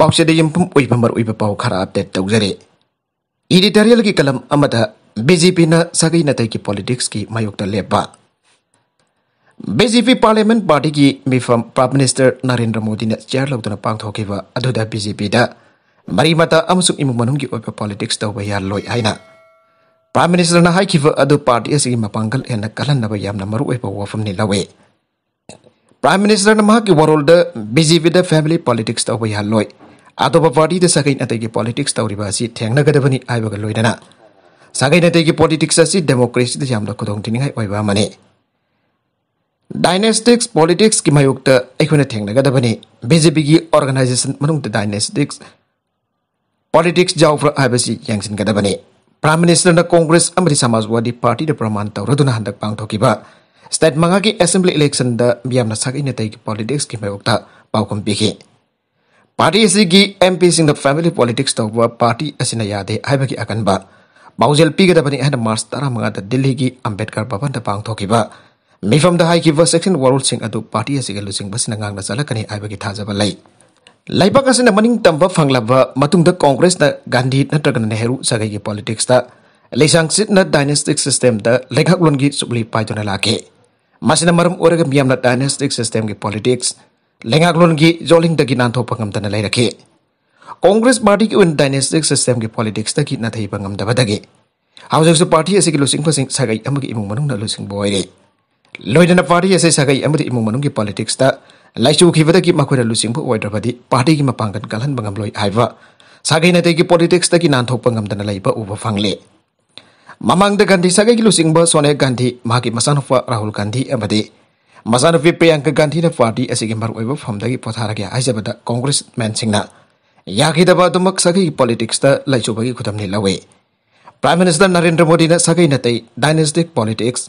पाउसद यमर उ पा खरा अपडेट तौजरें इडिटरियल की कलम बीजेपी सगै नई की पॉलीटिक्स की मयुक्त लेप बीजेपी पार्लियामेंट पार्टी की मीफम प्राइम मिनिस्टर नरेंद्र मोदी ने चेयर लौदन पाथोबीजेपी मरी मत इमु पॉलीटिक्स तब यालो है प्राइम मिनिस्टर अद पार्टी अगर मपांगल हेन कल्ब वफमें लवे प्राइम मिनिस्टर वरोल बीजेपी फैमिली पॉलीटिक्स तब यालो आदब पार्टी तो सगै नाते की पॉलिटिक्स तौरीब थेनगदी आयोग लोनना सगै नाते की पॉलीटिक्स डेमोक्रेसी खुदिनी डायनेस्टिक्स पॉलीटिक्स की मयुक्त थेनगदी बीजेपी की ऑर्गनाइजेशन डायनेस्टिक्स पॉलीटिक्स जाऊ्र हैदी prime minister Congress Samajwadi party प्रमाण तौरदना हंक पाथोब स्टेट मंगा की असेंब्ली इलेक्शन मियाम सगै नाते की पॉलीटिक्स की मयुक्त पाखी पार्टी की एम पीसिंग फैमिली पॉलिटिक्स तब पार्टी यादे है अकनब पाजेल पीगदबनी है मार्च तरह दिल्ली की अम्बेडकर भवन पाथोब मीफम सेक्शन वरुल पार्टी लुचिब चलकनी है थाजब लाइबक मनिंग तब गांधी नत्रग नेहरू सगई की पॉलिटिक्स लेसांग सिटना डायनेस्टिक सिस्टम लेखालोन की सुबली पाइना लाके मरम डायनेस्टिक सिस्टम की पॉलिटिक्स लेंगाकलोंगी जोलिंगदगी नानथोप ngam लेरखे कांग्रेस पार्टी की उन डायनेस्टिक सिस्टम की पॉलिटिक्स तक न थई पंगम दबदगे हाउस पार्टी ऐसे की लुसिंग फसिंग सगाई अमग इमुंग मनुंग न लुसिंग बोयरे लोइदन पार्टी ऐसे सगाई अमद इमुंग मनुंग की पॉलिटिक्स ता लाइचु खिबद की मखोर लुसिंग बो ओइद्रबदि पार्टी की मपांगन गलन बंगम लोइ हाइवा सगाई नते की पॉलिटिक्स तक नानथोप पंगम दन लाइबा उब फंगले ममांग द गांधी सगाई की लुसिंग बो सोने गांधी माकी मसानोफा राहुल गांधी अमदे मजान प्रियंका गांधी ने पार्टी अगे मरव पोथर आईजद कॉग्रेस मैन याद सगै पोलीटिस्त लाइब की नहीं लवे प्राइम मिनीस्टर नरेंद्र मोदी ने सगै नई डायनेस्टिक पोलीटिस्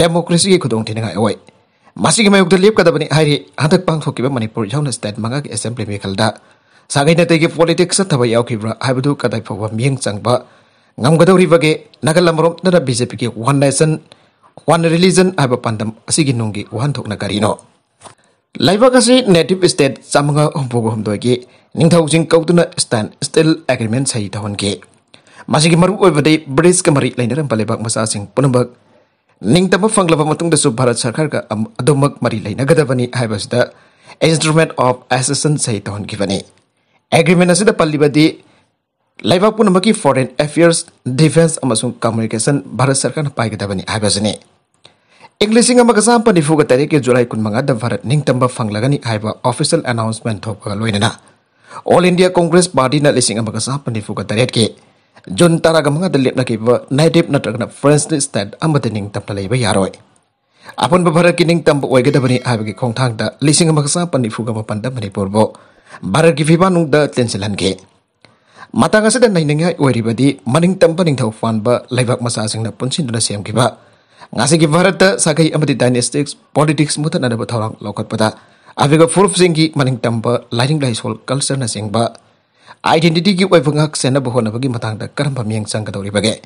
डेमोक्रेसी की खुदिना अवय मसी मयोगद लेपने हदक पाथोक मनपुर यौन स्टेट मंग की एसेंब्ली मेखल सगै नई की पोलीटिस् तब याब कदाई फव मंग चंगे नगल मरम BJP one nation one religion ꯍꯥꯏꯕ ꯄꯥꯟꯗꯝ ꯑꯁꯤꯒꯤ ꯅꯨꯡꯒꯤ ꯋꯥꯍꯟꯊꯣꯛꯅ ꯀꯔꯤꯅꯣ ꯂꯩꯕꯥꯛ ꯑꯁꯤ ꯅꯦꯇꯤꯚ ꯏꯁꯇꯦꯠ ꯆꯥꯃꯉꯥ ꯍꯨꯝꯐꯨꯒ ꯍꯨꯝꯗꯣꯏꯒꯤ ꯅꯤꯡꯊꯧꯁꯤꯡ ꯀꯧꯗꯨꯅ ꯁ꯭ꯇꯦꯟ ꯁ꯭ꯇꯤꯜ ꯑꯦꯒ꯭ꯔꯤꯃꯦꯟ ꯁꯍꯤ ꯇꯧꯍꯟꯈꯤ ꯃꯁꯤꯒꯤ ꯃꯔꯨꯑꯣꯏꯕꯗꯤ ꯕ꯭ꯔꯤꯇꯤꯁꯀ ꯃꯔꯤ ꯂꯩꯅꯔꯝꯕ ꯂꯩꯕꯥꯛ ꯃꯆꯥꯁꯤꯡ ꯄꯨꯝꯅꯃꯛ ꯅꯤꯡꯇꯝꯕ ꯐꯪꯂꯕ ꯃꯇꯨꯡꯗꯁꯨ ꯚꯥꯔꯠ ꯁꯔꯀꯥꯔꯒ ꯑꯗꯨꯃꯛ ꯃꯔꯤ ꯂꯩꯅꯒꯗꯕꯅꯤ ꯍꯥꯏꯕꯁꯤꯗ ꯏꯟꯁꯇ꯭ꯔꯨꯃꯦꯟꯠ ꯑꯣꯐ ꯑꯦꯁꯦꯁꯟ ꯁꯍꯤ ꯇꯧꯍꯟꯈꯤꯕꯅꯤ ꯑꯦꯒ꯭ꯔꯤꯃꯦꯟ ꯑꯁꯤꯗ ꯄꯜꯂꯤꯕꯗꯤ लाइबापुनमकि फॉरेन अफेयर्स डिफेंस अमसुं कम्युनिकेशन भारत सरकार पाइगदाबनी आइबाजने इंग्लिशिंग अमगसा पनि फुग तारिक जुलाई कुनमंगा द भारत निंगतम फंगलागनी आइबा ऑफिशियल अनाउंसमेंट थोपगा ऑल इंडिया कांग्रेस पार्टी ने लिसिंग अमगसा पनि फुग के जुन तरग गमगा द नाइटिव नटगना फ्रेंड्स ने निंगतम तलेब यारोय अपन भारत की निंगतम ओइगदाबनी आइबा के खोंगथांग द लिसिंग अमगसा पनि फुग मपन द भारत की फिबा नुग द Mata ngasih dan nai nengai wari badi maning tempa ning tau fan ba laibak masa asing na pun sin kiba ngasih kiba rata sakai amati dynastics politics mutan ada batolang lokot pada afi ga singgi maning tempa lighting dahi sol kalsen na sing ba identity ki wai pengak sena bahwa na bagi mata da karam pam yang sangka tauri bagai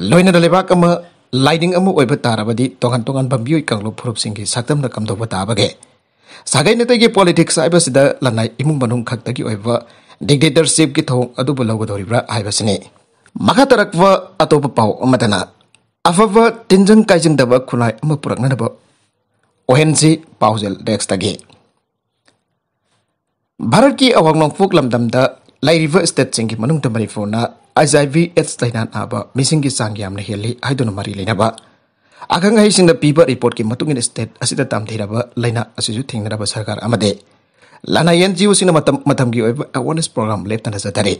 loin ada lebak ama lighting amu wai batara badi tongan tongan bam biu ikang lo furuf singgi saktam na kam tau bata bagai sakai na tagi politics aiba sida lanai imung banung kak tagi wai ba ꯗꯤꯛꯇꯦꯇꯔꯁꯤꯞꯀꯤ ꯊꯧꯑꯣꯡ ꯑꯗꯨꯕꯨ ꯂꯧꯒꯗꯧꯔꯤꯕ꯭ꯔꯥ ꯍꯥꯏꯕꯁꯤꯅꯤ ꯃꯈꯥ ꯇꯥꯔꯛꯄ ꯑꯇꯣꯞꯄ ꯄꯥꯎ ꯑꯃꯗꯅ ꯑꯐꯕ ꯇꯤꯟꯖꯪ ꯀꯥꯏꯖꯪꯗꯕ ꯈꯨꯠꯂꯥꯏ ꯑꯃ ꯄꯨꯔꯛꯅꯅꯕ ꯑꯣꯍꯦꯟꯁꯤ ꯄꯥꯎꯖꯦꯜ ꯗꯦꯛꯁꯇꯒꯤ ꯚꯥꯔꯠꯀꯤ ꯑꯋꯥꯡ ꯅꯣꯡꯄꯣꯛ ꯂꯝꯗꯝꯗ ꯂꯩꯔꯤꯕ ꯁ꯭ꯇꯦꯠꯁꯤꯡꯒꯤ ꯃꯅꯨꯡꯗ ꯃꯅꯤꯄꯨꯔꯅ ꯑꯩꯆ ꯑꯥꯏ ꯚꯤ ꯑꯦꯗꯁ ꯂꯩꯅꯥ ꯅꯥꯕ ꯃꯤꯁꯤꯡꯒꯤ ꯆꯥꯡ ꯌꯥꯝꯅ ꯍꯦꯜꯂꯤ ꯍꯥꯏꯗꯨꯅ ꯃꯔꯤ ꯂꯩꯅꯕ ꯑꯈꯪ ꯑꯍꯩꯁꯤꯡꯅ ꯄꯤꯕ ꯔꯤꯄꯣꯔꯠꯀꯤ ꯃꯇꯨꯡ ꯏꯟꯅ ꯁ꯭ꯇꯦꯠ ꯑꯁꯤꯗ ꯇꯝꯊꯤꯔꯕ ꯂꯩꯅꯥ ꯑꯁꯤꯁꯨ ꯊꯦꯡꯅꯔꯕ ꯁꯔꯀꯥꯔ ꯑꯃꯗꯤ ꯂꯥꯟꯅ ꯑꯦꯟ ꯖꯤ ꯑꯣꯁꯤꯡꯅ ꯃꯇꯝ ꯃꯇꯝꯒꯤ ꯑꯣꯏꯕ ꯑꯦꯋꯥꯔꯅꯦꯁ ꯄ꯭ꯔꯣꯒ꯭ꯔꯥꯝ ꯂꯦꯞꯇꯅ ꯆꯠꯊꯔꯤ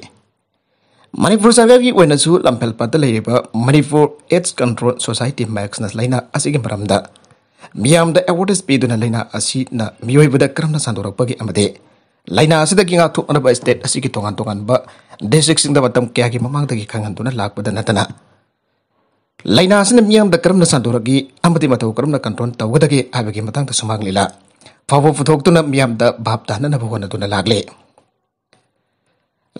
ꯃꯅꯤꯄꯨꯔ ꯁꯔꯀꯥꯔꯒꯤ ꯑꯣꯏꯅꯁꯨ ꯂꯝꯐꯦꯜꯄꯥꯠꯇ ꯂꯩꯔꯤꯕ ꯃꯅꯤꯄꯨꯔ ꯑꯦꯗꯁ ꯀꯟꯇ꯭ꯔꯣꯜ ꯁꯣꯁꯥꯏꯇꯤ ꯃꯦꯛꯁꯅ ꯂꯩꯅ ꯑꯁꯤꯒꯤ ꯃꯔꯝꯗ ꯃꯤꯌꯥꯝꯗ ꯑꯦꯋꯥꯔꯅꯦꯁ ꯄꯤꯗꯨꯅ ꯂꯩꯅ ꯑꯁꯤꯅ ꯃꯤꯑꯣꯏꯕꯗ ꯀꯔꯝꯅ ꯁꯟꯗꯣꯔꯛꯄꯒꯤ ꯑꯃꯗꯤ ꯂꯩꯅꯥ ꯑꯁꯤꯗꯒꯤ ꯉꯥꯛꯊꯣꯛꯅꯕ ꯁ꯭ꯇꯦꯠ ꯑꯁꯤꯒꯤ ꯇꯣꯉꯥꯟ ꯇꯣꯉꯥꯟꯕ ꯗꯤꯁꯇ꯭ꯔꯤꯛꯁꯤꯡꯗ ꯃꯇꯝ ꯀꯌꯥꯒꯤ ꯃꯃꯥꯡꯗꯒꯤ ꯈꯪꯍꯟꯗꯨꯅ ꯂꯥꯛꯄꯗ ꯅꯠꯇꯅ Laina sinem yang dekrem na santo ragi amati matau krem na kantron tau gadagi abegi matang ta sumang lila. Fawo futok tuna miam da bab tana na bawana tuna lagle.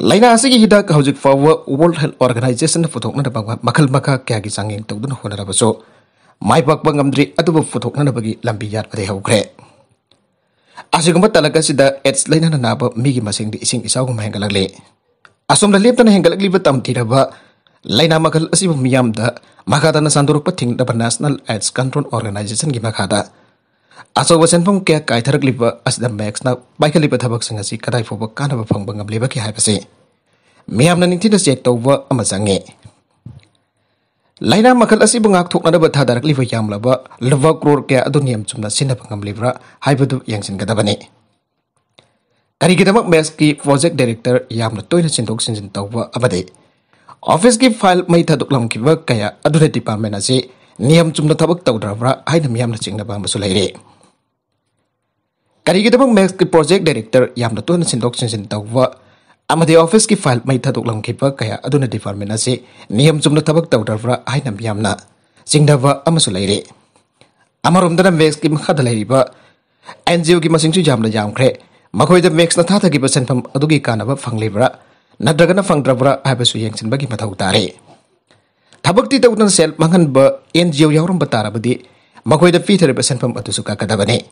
Laina asigi hida kahujik fawo world health organization futok na dapang makal maka kaya gi sanging tau duna huana dapaso. Mai pak pangam dri atu bu futok na dapagi lampi yar pati hau kre. Asigi mat talaga sida ets laina na naba migi masing di ising isau kumahing kalagle. Asum lalip tana hinggalagli betam tidak ba. लाइना मगल मियाद माखादन सानदरुप थीब national AIDS control organisation की माखादा अचौब सेनफ क्या कायथरब max पाखली थबी कदाफूब कानव फंगब की है मामना चेक तौब चंगे लाइना मखल थादरली यामलब लुब क्रोर क्या नियम चुनाबने कहींगद मैक्स की प्रोजेक्ट डायरेक्टर यामना तोयना सिंधों सिंजन तौब अब ऑफिस की फाइल मई थादोक्लम कया अदुरे डिपार्टमेंट असे नियम चुमना थबक तौद्रब्रा हाइना मियामना चिंगनाबा मसु लैरे करिगिदबक मैक्स की प्रोजेक्ट डायरेक्टर यामना तोन सिंदोक सिंसिन तौवा amade office ki file mai thadok lam khipa kaya aduna department ase niyam chumna thabak tawdarwa hainam yamna singdawa amasu laire amarom dana mex ki makha da lairiba ngo ki masing chu jamna jamkhre makhoi da mex na tha thagi pa sanpham adugi kanaba phanglebra nadragana fangdrabra habesu yengsin bagi mata tare. Tabak ti tautan sel mangan ba enjiau yaurum batara badi makwai da fitare pam batu suka kada bane.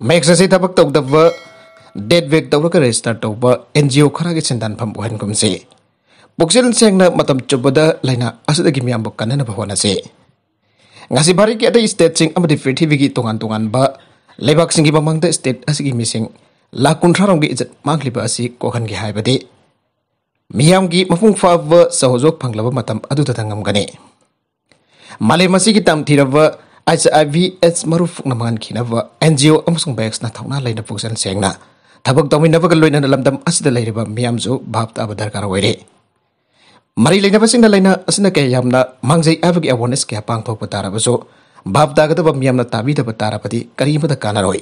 Maiksasi tabak tau da ba dead vek tau raka restart tau ba enjiau kara gesen dan pam wahen kumse. Buksil seng na matam coba da laina asuda gimi ambok kana na bahwana se. Ngasi bari ki ada istet sing amadi fiti vigi tungan tungan ba lebak singgi pamangte bang ta asigi mising lakun rarong bi izet mangli ba asi kohan gi hai badi miyamgi mafung fava sahozok panglaba matam adu tatangam gane. Male masi kitam tirava aisa avi es marufuk namangan kinava NGO amusung bayaks na tauna lain apuk san seng na. Tabuk tawin na pagaloy na nalam dam asida lay riba miyam zo bab ta abadar kara wede. Mari lain apa sing na lain na asina kaya yam na mangzai avagi awones kaya pang tau patara baso. Bab ta gata bab miyam na tabi ta patara pati kari imata kana roy.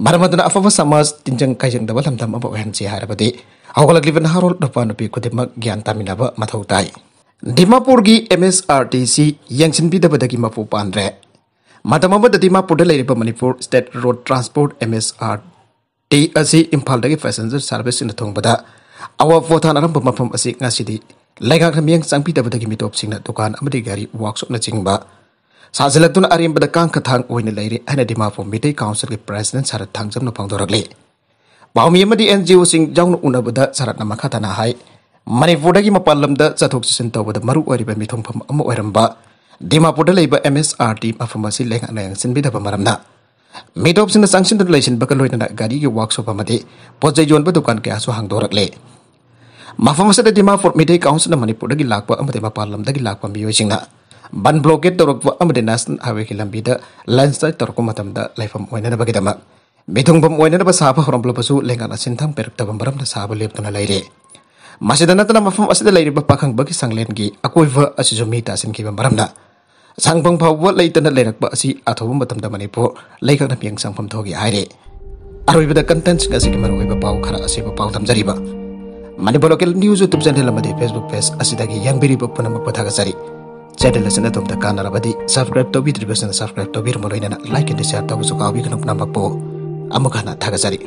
Maramatana afava samas tinjang kajang dawal ham dam apa wehan siya harapati awgalak liban harol dapa nupi kudimak gyan taminaba mathau tai. Dimapur MS MSRTC yang sinbi dapa dagi mapu pandre. Mata mama dadi mapur dalai riba manipur State Road Transport MSRTC impal dagi passenger service ina tong bada. Awa votan aram bama pam asik ngasih di. Lengang kami yang sangpi dapa dagi mitop singna tukan amadi gari waksuk na cingba. Saat selatun arim pada kang ketang uin lairi, hanya di mapu mitai council ke president syarat tangjam nopang dorak Bahum yang di NGO sing jauh unah benda syarat nama kata nahai. Mani bodagi mapalam da jatuh sisin tau benda maru wari bami tumpam amu waramba. Di mapoda leiba MSRD mafumasi leng anay yang sin bida pamaram na. Mito sin na sanction dan lesin bakal loy nanak gadi yu wak so pamati. Pot zai juan badukan ke asu hang dorak le. Mafumasi da di mafur midai kaun sin na mani bodagi lakwa amu di mapalam da gilakwa miyo sing na. Ban bloket dorok wa amu di nasin awe kilam bida lansai torku matam da leifam wainana bagi damak. Bitung bom oina ba sapa horom blo basu lengan asin tang peruk ta bambaram na sapa lep tana laire. Masih dana tana mafam asida laire ba pakang bagi sang len gi akoi va jomi ta asin ki bambaram da. Sang bang pau wa lai tana lerak ba asi athobum batam da po lai kang na piang sang pam thogi haire. Aroi ba da content singa sigi maroi ba pau khara asi ba pau tam jari ba. Manipur local news YouTube channel lamadi Facebook page asih gi yang beri ba punam ba thaga jari. channel lesson atom ta kanara subscribe to bi tribesana subscribe to bi rmoloina like and share ta busu ka bi kanam po. అమ్ముకన్న తగసరి